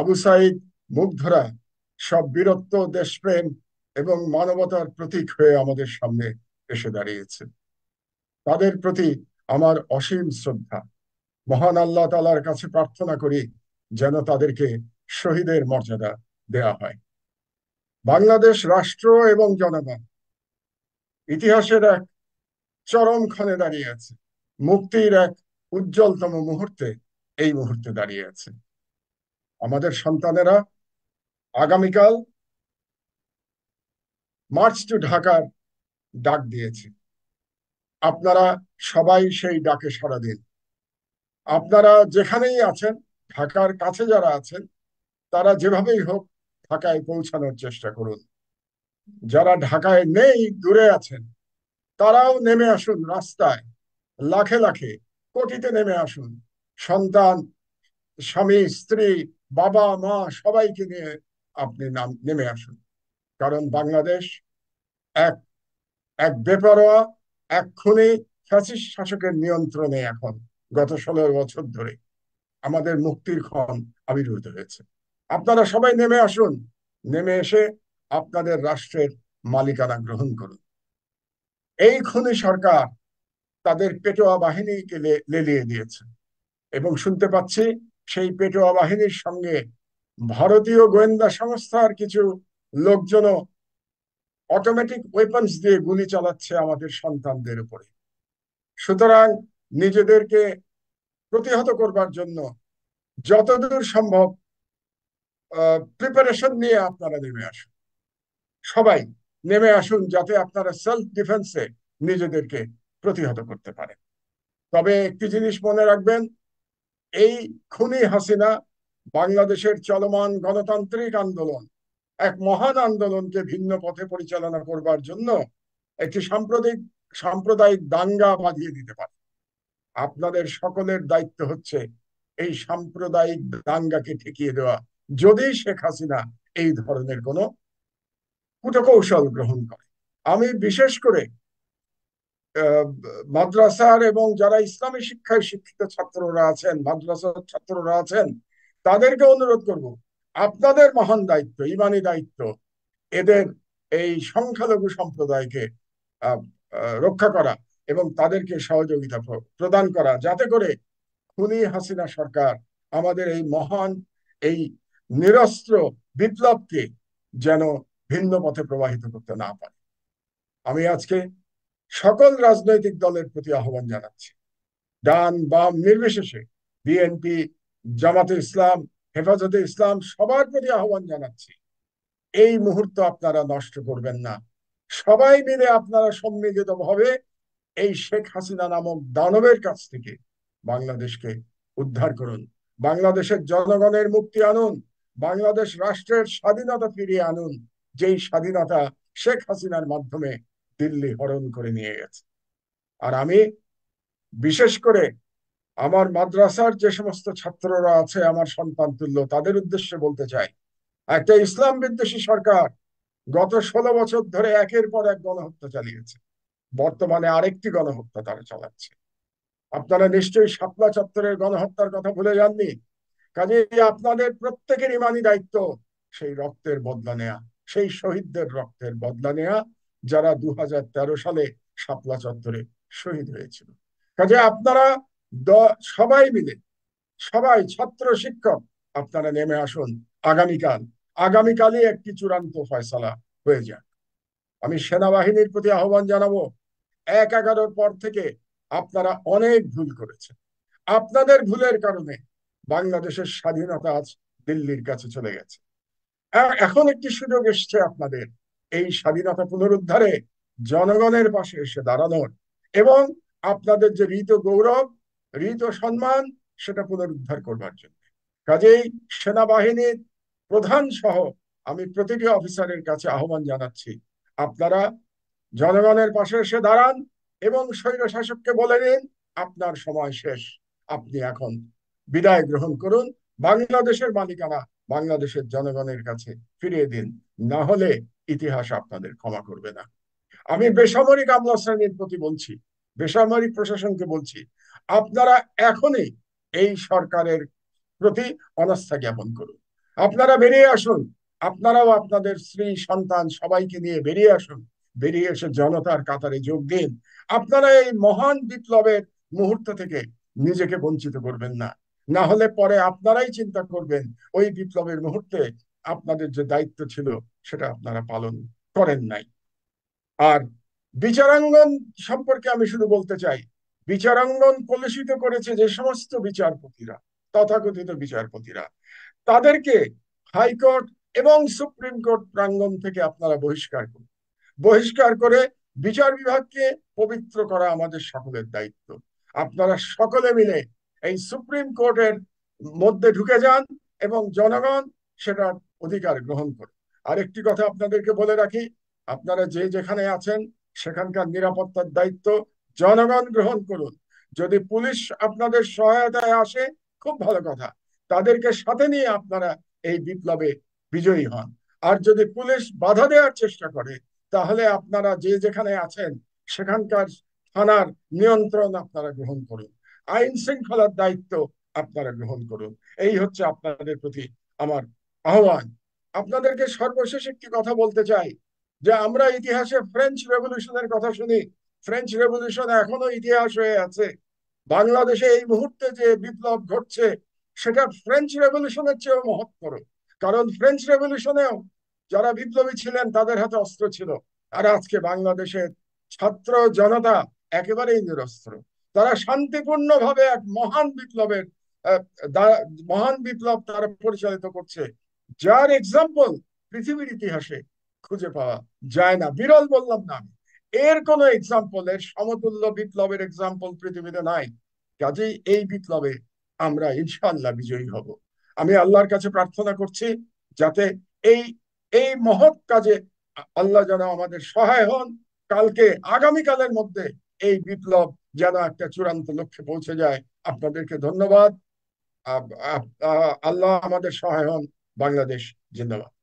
আবু সাইদ ধরা সব বীরত্ব দেশপ্রেম এবং মানবতার প্রতীক হয়ে আমাদের সামনে এসে দাঁড়িয়েছে তাদের প্রতি আমার অসীম শ্রদ্ধা মহান আল্লাহ তালার কাছে প্রার্থনা করি যেন তাদেরকে শহীদের মর্যাদা দেয়া হয় বাংলাদেশ রাষ্ট্র এবং জনগণ ইতিহাসের এক চরম ক্ষণে দাঁড়িয়ে আছে মুক্তির এক উজ্জ্বলতম মুহূর্তে এই মুহূর্তে দাঁড়িয়ে আছে আমাদের সন্তানেরা আগামীকাল মার্চ টু ঢাকার ডাক দিয়েছে আপনারা সবাই সেই ডাকে সারা দিন আপনারা যেখানেই আছেন ঢাকার কাছে যারা আছেন তারা যেভাবেই হোক ঢাকায় পৌঁছানোর চেষ্টা করুন যারা ঢাকায় নেই দূরে আছেন তারাও নেমে আসুন রাস্তায় লাখে লাখে কোটিতে নেমে আসুন সন্তান স্বামী স্ত্রী বাবা মা সবাইকে নিয়ে আপনি নাম নেমে আসুন কারণ বাংলাদেশ এক এক বেপরোয়া এক্ষুনি ফ্যাসিস শাসকের নিয়ন্ত্রণে এখন গত ষোলো বছর ধরে আমাদের মুক্তির ক্ষণ আবির্ভূত হয়েছে আপনারা সবাই নেমে আসুন নেমে এসে আপনাদের রাষ্ট্রের মালিকানা গ্রহণ করুন এই খুনি সরকার তাদের পেটোয়া বাহিনীকে লেলিয়ে দিয়েছে এবং শুনতে পাচ্ছি সেই পেটোয়া বাহিনীর সঙ্গে ভারতীয় গোয়েন্দা সংস্থার কিছু লোকজনও অটোমেটিক ওয়েপন্স দিয়ে গুলি চালাচ্ছে আমাদের সন্তানদের উপরে সুতরাং নিজেদেরকে প্রতিহত করবার জন্য যতদূর সম্ভব প্রিপারেশন নিয়ে আপনারা নেমে আসুন সবাই নেমে আসুন যাতে আপনারা সেলফ ডিফেন্সে নিজেদেরকে প্রতিহত করতে পারেন তবে একটি জিনিস মনে রাখবেন এই খুনি হাসিনা বাংলাদেশের চলমান গণতান্ত্রিক আন্দোলন এক মহান আন্দোলনকে ভিন্ন পথে পরিচালনা করবার জন্য একটি সাম্প্রদায়িক সাম্প্রদায়িক দাঙ্গা বাঁধিয়ে দিতে পারে আপনাদের সকলের দায়িত্ব হচ্ছে এই সাম্প্রদায়িক দাঙ্গাকে ঠেকিয়ে দেওয়া যদি শেখ হাসিনা এই ধরনের কোনো কুটকৌশল গ্রহণ করে আমি বিশেষ করে মাদ্রাসার এবং যারা ইসলামী শিক্ষায় শিক্ষিত ছাত্ররা আছেন মাদ্রাসার ছাত্ররা আছেন তাদেরকে অনুরোধ করব আপনাদের মহান দায়িত্ব ইমানি দায়িত্ব এদের এই সংখ্যালঘু সম্প্রদায়কে রক্ষা করা এবং তাদেরকে সহযোগিতা প্রদান করা যাতে করে খুনি হাসিনা সরকার আমাদের এই মহান এই নিরস্ত্র বিপ্লবকে যেন ভিন্ন পথে প্রবাহিত করতে না পারে আমি আজকে সকল রাজনৈতিক দলের প্রতি আহ্বান জানাচ্ছি ডান বাম নির্বিশেষে বিএনপি জামাতে ইসলাম হেফাজতে ইসলাম সবার প্রতি আহ্বান জানাচ্ছি এই মুহূর্ত আপনারা নষ্ট করবেন না সবাই মিলে আপনারা সম্মিলিত ভাবে এই শেখ হাসিনা নামক দানবের কাছ থেকে বাংলাদেশকে উদ্ধার করুন বাংলাদেশের জনগণের মুক্তি আনুন বাংলাদেশ রাষ্ট্রের স্বাধীনতা ফিরিয়ে আনুন যেই স্বাধীনতা শেখ হাসিনার মাধ্যমে দিল্লি হরণ করে নিয়ে গেছে আর আমি বিশেষ করে আমার মাদ্রাসার যে সমস্ত ছাত্ররা আছে আমার সন্তান তুল্য তাদের উদ্দেশ্যে বলতে চাই একটা ইসলাম বিদ্বেষী সরকার গত ষোলো বছর ধরে একের পর এক গণহত্যা চালিয়েছে বর্তমানে আরেকটি গণহত্যা তারা চালাচ্ছে আপনারা নিশ্চয়ই শাপলা চত্বরের গণহত্যার কথা ভুলে যাননি কাজে আপনাদের প্রত্যেকের ইমানি দায়িত্ব সেই রক্তের বদলা নেয়া সেই শহীদদের রক্তের বদলা নেয়া যারা দু সালে শাপলা চত্বরে শহীদ হয়েছিল কাজে আপনারা সবাই মিলে সবাই ছাত্র শিক্ষক আপনারা নেমে আসুন আগামীকাল আগামীকালই একটি চূড়ান্ত ফয়সলা হয়ে যাক আমি সেনাবাহিনীর প্রতি আহ্বান জানাবো এক এগারোর পর থেকে আপনারা অনেক ভুল করেছেন আপনাদের ভুলের কারণে বাংলাদেশের স্বাধীনতা আজ দিল্লির কাছে চলে গেছে এখন একটি সুযোগ এসছে আপনাদের এই স্বাধীনতা পুনরুদ্ধারে জনগণের পাশে এসে দাঁড়ানোর এবং আপনাদের যে ঋত গৌরব ঋত সম্মান সেটা পুনরুদ্ধার করবার জন্য কাজেই সেনাবাহিনীর প্রধান সহ আমি প্রতিটি অফিসারের কাছে আহ্বান জানাচ্ছি আপনারা জনগণের পাশে এসে দাঁড়ান এবং স্বৈর শাসককে বলে নিন আপনার সময় শেষ আপনি এখন বিদায় গ্রহণ করুন বাংলাদেশের মালিকানা বাংলাদেশের জনগণের কাছে ফিরিয়ে দিন না হলে ইতিহাস আপনাদের ক্ষমা করবে না আমি বেসামরিক আমলা শ্রেণীর প্রতি বলছি বেসামরিক প্রশাসনকে বলছি আপনারা এখনই এই সরকারের প্রতি অনাস্থা জ্ঞাপন করুন আপনারা বেরিয়ে আসুন আপনারাও আপনাদের স্ত্রী সন্তান সবাইকে নিয়ে বেরিয়ে আসুন বেরিয়ে এসে জনতার কাতারে যোগ দিন আপনারা এই মহান বিপ্লবের মুহূর্ত থেকে নিজেকে বঞ্চিত করবেন না না হলে পরে আপনারাই চিন্তা করবেন ওই বিপ্লবের মুহূর্তে আপনাদের যে দায়িত্ব ছিল সেটা আপনারা পালন করেন নাই আর বিচারাঙ্গন সম্পর্কে আমি শুধু বলতে চাই বিচারাঙ্গন কলুষিত করেছে যে সমস্ত বিচারপতিরা তথাকথিত বিচারপতিরা তাদেরকে হাইকোর্ট এবং সুপ্রিম কোর্ট প্রাঙ্গণ থেকে আপনারা বহিষ্কার করুন বহিষ্কার করে বিচার বিভাগকে পবিত্র করা আমাদের সকলের দায়িত্ব আপনারা সকলে মিলে এই সুপ্রিম কোর্টের মধ্যে ঢুকে যান এবং জনগণ সেটা অধিকার গ্রহণ করে আরেকটি কথা আপনাদেরকে বলে রাখি আপনারা যে যেখানে আছেন সেখানকার নিরাপত্তার দায়িত্ব জনগণ গ্রহণ করুন যদি পুলিশ আপনাদের সহায়তায় আসে খুব ভালো কথা তাদেরকে সাথে নিয়ে আপনারা এই বিপ্লবে বিজয়ী হন আর যদি পুলিশ বাধা দেওয়ার চেষ্টা করে তাহলে আপনারা যে যেখানে আছেন সেখানকার থানার নিয়ন্ত্রণ আপনারা গ্রহণ করুন আইন শৃঙ্খলার দায়িত্ব আপনারা গ্রহণ করুন এই হচ্ছে আপনাদের প্রতি আমার আহ্বান আপনাদেরকে সর্বশেষ একটি কথা বলতে চাই যে আমরা ইতিহাসে ফ্রেঞ্চ রেভলিউশনের কথা শুনি ফ্রেঞ্চ রেভলিউশন এখনো ইতিহাস হয়ে আছে বাংলাদেশে এই মুহূর্তে যে বিপ্লব ঘটছে সেটা ফ্রেঞ্চ রেভলিউশনের চেয়েও মহত্তর কারণ ফ্রেঞ্চ রেভলিউশনেও যারা বিপ্লবী ছিলেন তাদের হাতে অস্ত্র ছিল আর আজকে বাংলাদেশের ছাত্র জনতা একেবারেই নিরস্ত্র তারা শান্তিপূর্ণভাবে এক মহান বিপ্লবের মহান বিপ্লব তারা পরিচালিত করছে যার এক্সাম্পল পৃথিবীর ইতিহাসে খুঁজে পাওয়া যায় না বিরল বললাম না আমি এর কোন এক্সাম্পল এর সমতুল্য বিপ্লবের এক্সাম্পল পৃথিবীতে নাই কাজেই এই বিপ্লবে আমরা ইনশাল্লাহ বিজয়ী হব আমি আল্লাহর কাছে প্রার্থনা করছি যাতে এই এই মহৎ কাজে আল্লাহ যেন আমাদের সহায় হন কালকে আগামীকালের মধ্যে এই বিপ্লব যেন একটা চূড়ান্ত লক্ষ্যে পৌঁছে যায় আপনাদেরকে ধন্যবাদ আল্লাহ আমাদের সহায় হন Bangladeş Zindabad.